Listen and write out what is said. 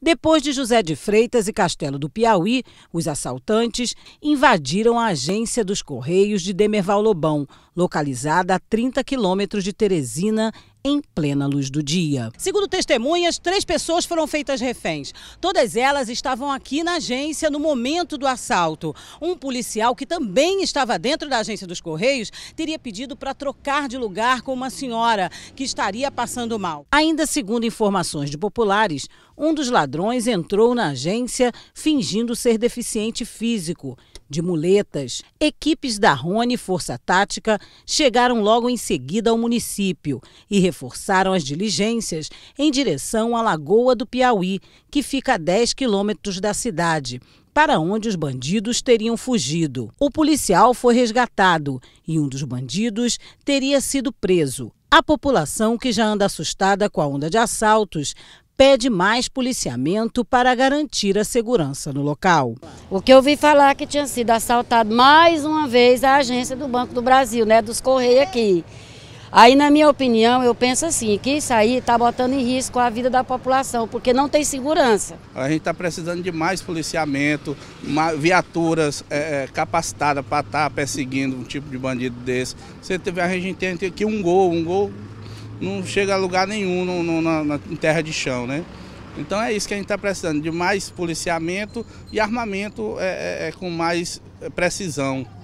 Depois de José de Freitas e Castelo do Piauí, os assaltantes invadiram a agência dos Correios de Demerval Lobão, localizada a 30 quilômetros de Teresina, em plena luz do dia. Segundo testemunhas, três pessoas foram feitas reféns. Todas elas estavam aqui na agência no momento do assalto. Um policial que também estava dentro da agência dos Correios teria pedido para trocar de lugar com uma senhora que estaria passando mal. Ainda segundo informações de populares, um dos ladrões entrou na agência fingindo ser deficiente físico, de muletas. Equipes da Rony Força Tática chegaram logo em seguida ao município e reforçaram as diligências em direção à Lagoa do Piauí, que fica a 10 quilômetros da cidade, para onde os bandidos teriam fugido. O policial foi resgatado e um dos bandidos teria sido preso. A população, que já anda assustada com a onda de assaltos, pede mais policiamento para garantir a segurança no local. O que eu vi falar é que tinha sido assaltado mais uma vez a agência do Banco do Brasil, né, dos Correios aqui. Aí, na minha opinião, eu penso assim, que isso aí está botando em risco a vida da população, porque não tem segurança. A gente está precisando de mais policiamento, viaturas é, é capacitadas para estar tá perseguindo um tipo de bandido desse. Você teve, a gente entende que um gol, um gol não chega a lugar nenhum no, no, na, na, em terra de chão, né? Então é isso que a gente está precisando, de mais policiamento e armamento é, é, é com mais é, precisão.